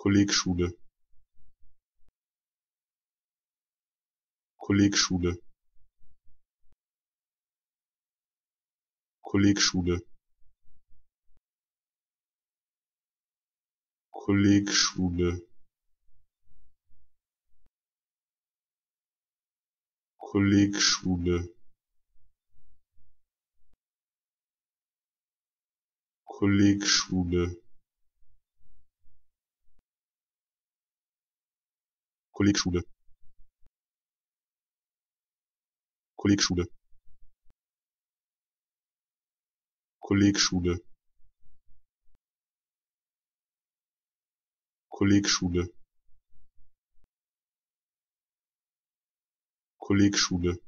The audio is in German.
Kollegschule Kollegschule Kollegschule Kollegschule Kollegschule Kollegschule Kollegschule Kollegschule Kollegschule Kollegschule Kollegschule